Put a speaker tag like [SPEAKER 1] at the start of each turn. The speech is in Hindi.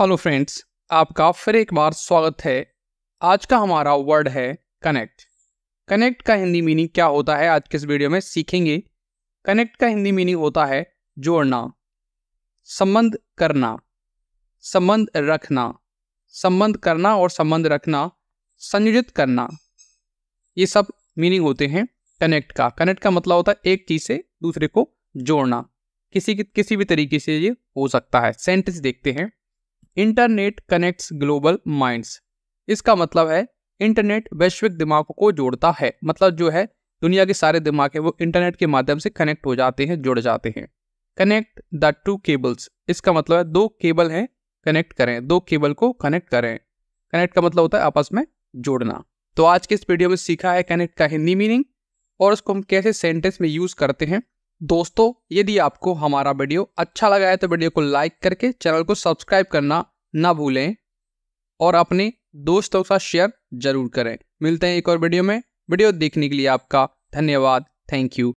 [SPEAKER 1] हेलो फ्रेंड्स आपका फिर एक बार स्वागत है आज का हमारा वर्ड है कनेक्ट कनेक्ट का हिंदी मीनिंग क्या होता है आज के इस वीडियो में सीखेंगे कनेक्ट का हिंदी मीनिंग होता है जोड़ना संबंध करना संबंध रखना संबंध करना और संबंध रखना संयोजित करना ये सब मीनिंग होते हैं कनेक्ट का कनेक्ट का मतलब होता है एक चीज़ से दूसरे को जोड़ना किसी किसी भी तरीके से ये हो सकता है सेंटेंस देखते हैं इंटरनेट कनेक्ट्स ग्लोबल माइंड्स इसका मतलब है इंटरनेट वैश्विक दिमागों को जोड़ता है मतलब जो है दुनिया के सारे दिमाग है वो इंटरनेट के माध्यम से कनेक्ट हो जाते हैं जुड़ जाते हैं कनेक्ट द टू केबल्स इसका मतलब है दो केबल हैं कनेक्ट करें दो केबल को कनेक्ट करें कनेक्ट का मतलब होता है आपस में जोड़ना तो आज के इस वीडियो में सीखा है कनेक्ट का हिंदी मीनिंग और उसको हम कैसे सेंटेंस में यूज़ करते हैं दोस्तों यदि आपको हमारा वीडियो अच्छा लगा है तो वीडियो को लाइक करके चैनल को सब्सक्राइब करना ना भूलें और अपने दोस्तों के साथ शेयर जरूर करें मिलते हैं एक और वीडियो में वीडियो देखने के लिए आपका धन्यवाद थैंक यू